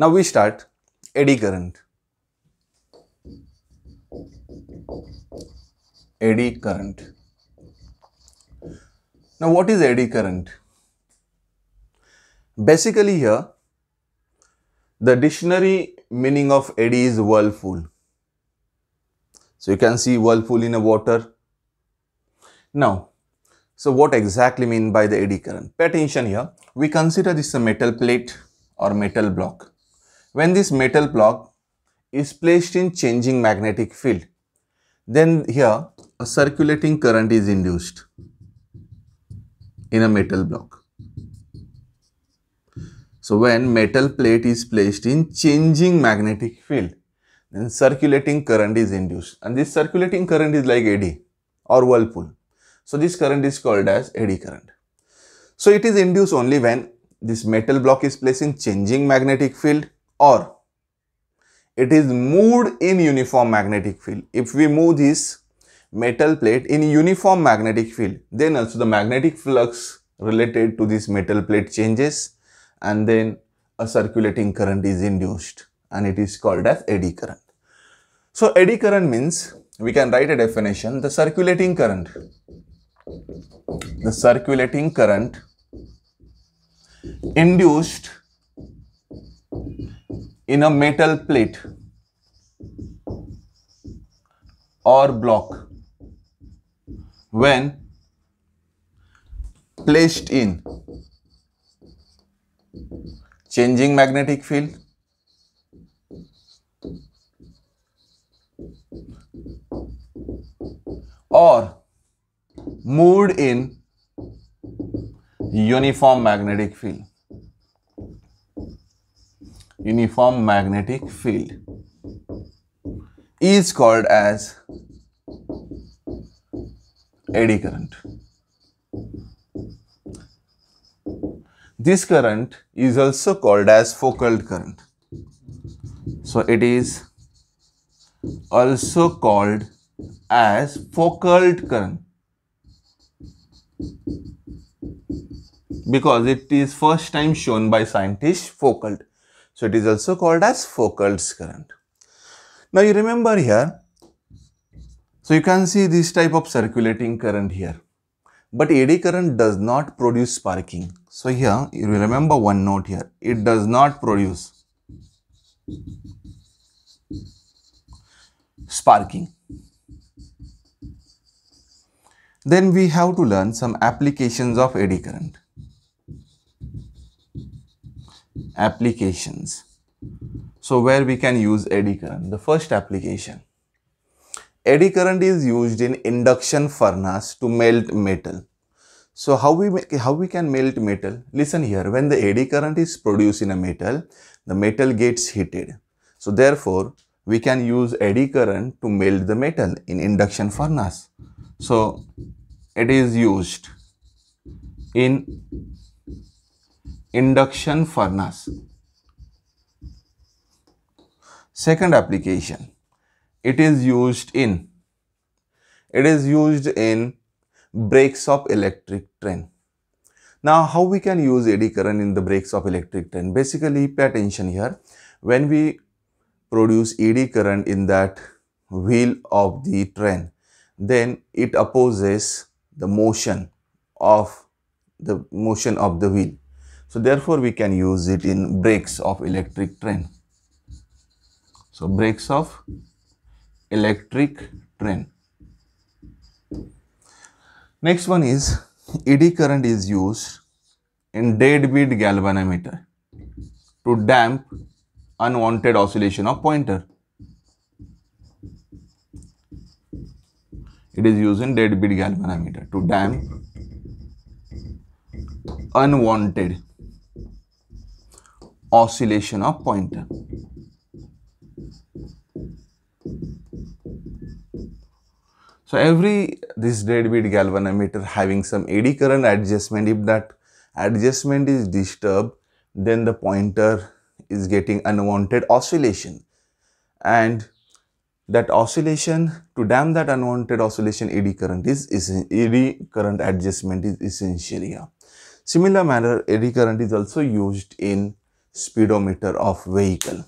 Now we start eddy current. Eddy current. Now what is eddy current? Basically here, the dictionary meaning of eddy is whirlpool. So you can see whirlpool in a water. Now, so what exactly mean by the eddy current? Pay attention here. We consider this a metal plate or metal block. When this metal block is placed in changing magnetic field, then here a circulating current is induced in a metal block. So when metal plate is placed in changing magnetic field, then circulating current is induced and this circulating current is like eddy or whirlpool. So this current is called as eddy current. So it is induced only when this metal block is placed in changing magnetic field or it is moved in uniform magnetic field. If we move this metal plate in uniform magnetic field, then also the magnetic flux related to this metal plate changes and then a circulating current is induced and it is called as eddy current. So eddy current means we can write a definition the circulating current the circulating current induced in a metal plate or block when placed in changing magnetic field or moved in uniform magnetic field uniform magnetic field is called as eddy current. This current is also called as focal current. So it is also called as focal current because it is first time shown by scientists focal. So, it is also called as Foucault's current. Now, you remember here, so you can see this type of circulating current here, but eddy current does not produce sparking. So, here you remember one note here, it does not produce sparking. Then we have to learn some applications of eddy current. applications. So where we can use eddy current, the first application. Eddy current is used in induction furnace to melt metal. So how we how we can melt metal? Listen here, when the eddy current is produced in a metal, the metal gets heated. So therefore, we can use eddy current to melt the metal in induction furnace. So it is used in induction furnace. Second application, it is used in, it is used in brakes of electric train. Now, how we can use eddy current in the brakes of electric train? Basically, pay attention here. When we produce eddy current in that wheel of the train, then it opposes the motion of the motion of the wheel. So, therefore, we can use it in brakes of electric train. So, brakes of electric train. Next one is eddy current is used in deadbeat galvanometer to damp unwanted oscillation of pointer. It is used in deadbeat galvanometer to damp unwanted oscillation of pointer. So every this deadbeat galvanometer having some eddy current adjustment, if that adjustment is disturbed, then the pointer is getting unwanted oscillation. And that oscillation, to damp that unwanted oscillation, eddy current is, is eddy current adjustment is essential here. Similar manner, eddy current is also used in speedometer of vehicle